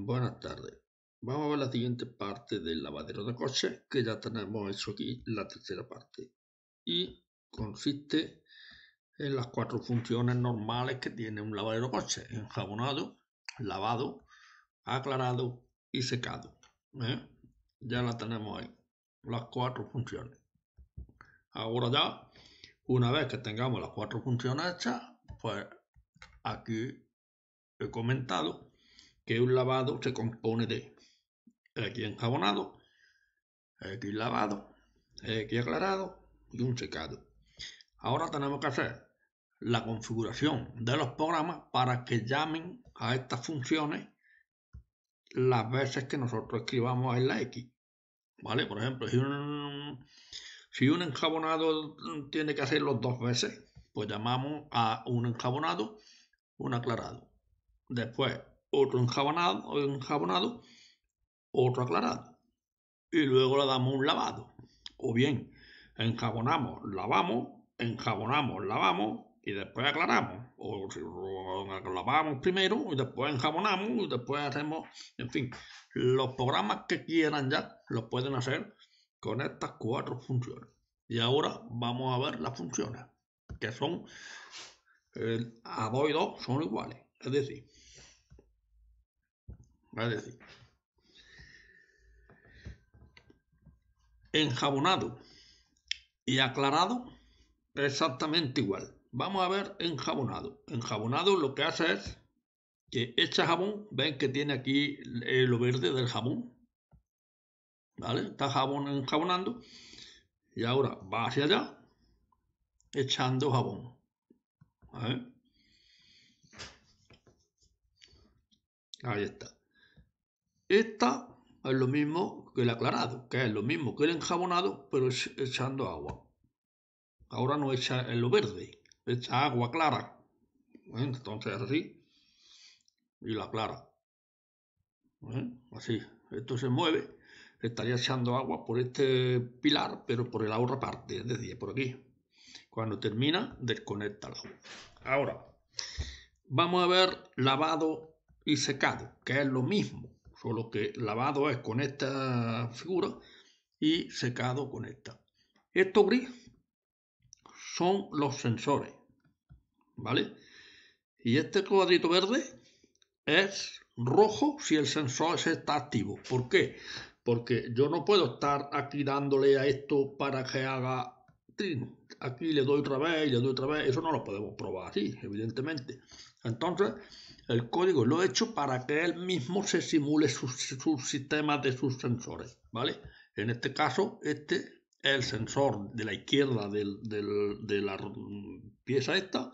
Buenas tardes. Vamos a ver la siguiente parte del lavadero de coche, que ya tenemos hecho aquí la tercera parte. Y consiste en las cuatro funciones normales que tiene un lavadero de coche: Enjabonado, lavado, aclarado y secado. ¿eh? Ya la tenemos ahí. Las cuatro funciones. Ahora ya, una vez que tengamos las cuatro funciones hechas, pues aquí he comentado que un lavado se compone de X enjabonado, X lavado, X aclarado y un secado. Ahora tenemos que hacer la configuración de los programas para que llamen a estas funciones las veces que nosotros escribamos en la X. ¿Vale? Por ejemplo, si un, si enjabonado tiene que hacerlo dos veces, pues llamamos a un enjabonado, un aclarado. Después, otro enjabonado, enjabonado, otro aclarado. Y luego le damos un lavado. O bien, enjabonamos, lavamos, enjabonamos, lavamos y después aclaramos. O, si lavamos primero y después enjabonamos y después hacemos, en fin, los programas que quieran ya los pueden hacer con estas cuatro funciones. Y ahora vamos a ver las funciones, que son eh, a 2 y son iguales. Es decir, es decir, Enjabonado y aclarado exactamente igual. Vamos a ver enjabonado. Enjabonado lo que hace es que echa jabón, ven que tiene aquí eh, lo verde del jabón, ¿vale? Está jabón enjabonando y ahora va hacia allá echando jabón, Ahí está. Esta es lo mismo que el aclarado, que es lo mismo que el enjabonado, pero echando agua. Ahora no echa en lo verde, echa agua clara. Entonces así. Y la clara. Así. Esto se mueve. Estaría echando agua por este pilar, pero por la otra parte, es decir, por aquí. Cuando termina, desconecta el Ahora, vamos a ver lavado y secado, que es lo mismo solo que lavado es con esta figura y secado con esta. Esto gris son los sensores, ¿vale? Y este cuadrito verde es rojo si el sensor está activo. ¿Por qué? Porque yo no puedo estar aquí dándole a esto para que haga este, aquí le doy otra vez le doy otra vez, eso no lo podemos probar así, evidentemente. Entonces, el código lo he hecho para que él mismo se simule su sistema de sus sensores, ¿vale? En este caso, este es el sensor de la izquierda de la pieza esta,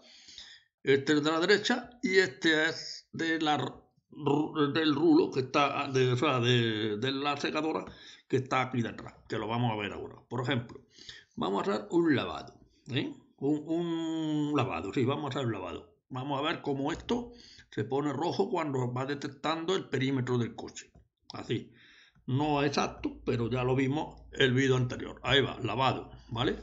este es de la derecha y este es de la, del rulo que está, de, de la secadora que está aquí detrás, que lo vamos a ver ahora. Por ejemplo, Vamos a hacer un lavado, ¿eh? un, lavado, sí, vamos a hacer lavado. Vamos a ver cómo esto se pone rojo cuando va detectando el perímetro del coche. Así. No exacto, pero ya lo vimos el vídeo anterior. Ahí va, lavado, ¿vale?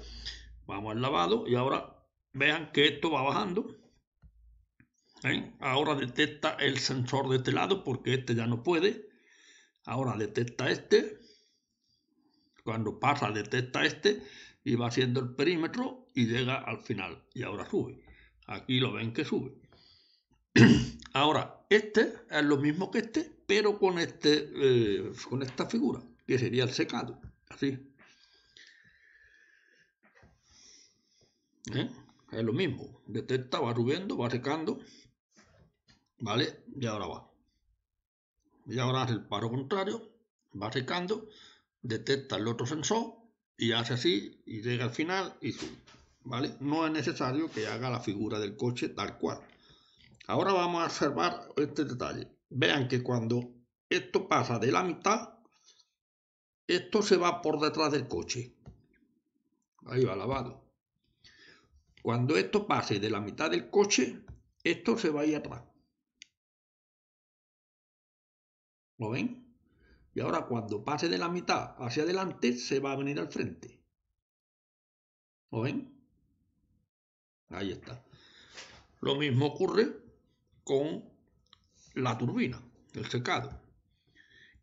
Vamos al lavado y ahora vean que esto va bajando. ¿eh? Ahora detecta el sensor de este lado porque este ya no puede. Ahora detecta este. Cuando pasa detecta este y va haciendo el perímetro y llega al final. Y ahora sube. Aquí lo ven que sube. ahora, este es lo mismo que este, pero con, este, eh, con esta figura, que sería el secado. Así. ¿Eh? Es lo mismo. Detecta, va subiendo, va secando. ¿Vale? Y ahora va. Y ahora hace el paro contrario, va secando, detecta el otro sensor y hace así y llega al final y sube. ¿vale? No es necesario que haga la figura del coche tal cual. Ahora vamos a observar este detalle. Vean que cuando esto pasa de la mitad, esto se va por detrás del coche. Ahí va lavado. Cuando esto pase de la mitad del coche, esto se va a atrás. ¿Lo ven? Y ahora cuando pase de la mitad hacia adelante, se va a venir al frente. ¿Lo ven? Ahí está. Lo mismo ocurre con la turbina, el secado.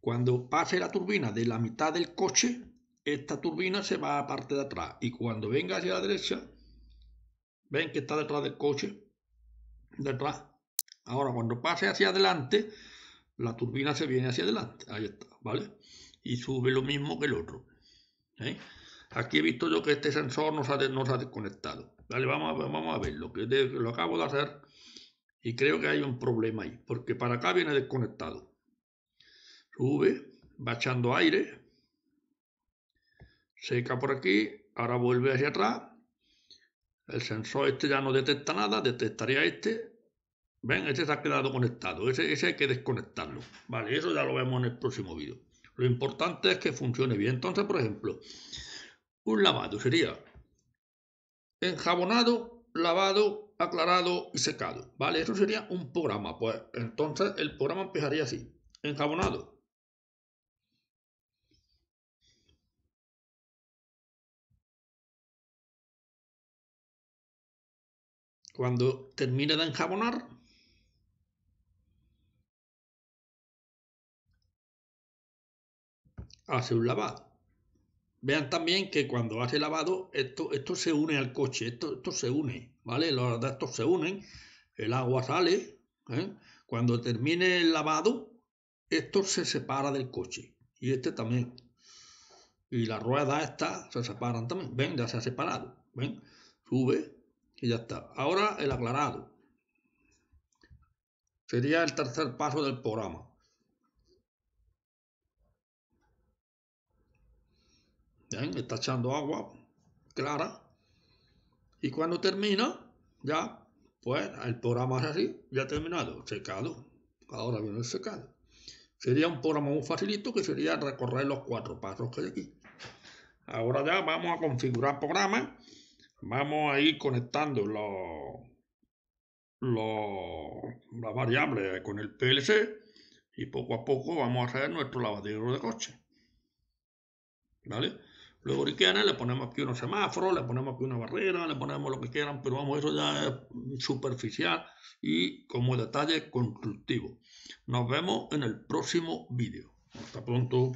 Cuando pase la turbina de la mitad del coche, esta turbina se va a parte de atrás. Y cuando venga hacia la derecha, ven que está detrás del coche, detrás. Ahora, cuando pase hacia adelante, la turbina se viene hacia adelante, ahí está, ¿vale? Y sube lo mismo que el otro. ¿eh? Aquí he visto yo que este sensor no se ha, desconectado. Vale, vamos a, vamos ver, lo que lo acabo de hacer y creo que hay un problema ahí, porque para acá viene desconectado. Sube, va echando aire, seca por aquí, ahora vuelve hacia atrás. El sensor este ya no detecta nada, detectaría este, ¿Ven? Ese se ha quedado conectado. Ese, ese hay que desconectarlo. Vale, eso ya lo vemos en el próximo vídeo. Lo importante es que funcione bien. Entonces, por ejemplo, un lavado sería enjabonado, lavado, aclarado y secado. Vale, eso sería un programa. Pues entonces el programa empezaría así. Enjabonado. Cuando termine de enjabonar, hace un lavado. Vean también que cuando hace lavado, esto, esto se une al coche, esto, esto se une, ¿vale? Los datos se unen, el agua sale, ¿eh? cuando termine el lavado, esto se separa del coche, y este también. Y la rueda está se separan también, ven, ya se ha separado, ven, sube y ya está. Ahora el aclarado. Sería el tercer paso del programa. Está echando agua clara. Y cuando termina, ya, pues el programa es así, ya terminado, secado. Ahora viene el secado. Sería un programa muy facilito que sería recorrer los cuatro pasos que hay aquí. Ahora ya vamos a configurar programa. Vamos a ir conectando los, las variables con el PLC y poco a poco vamos a hacer nuestro lavadero de coche. ¿Vale? Luego Lubricana, le ponemos aquí unos semáforos, le ponemos aquí una barrera, le ponemos lo que quieran, pero vamos, eso ya es superficial y como detalle constructivo. Nos vemos en el próximo vídeo. Hasta pronto.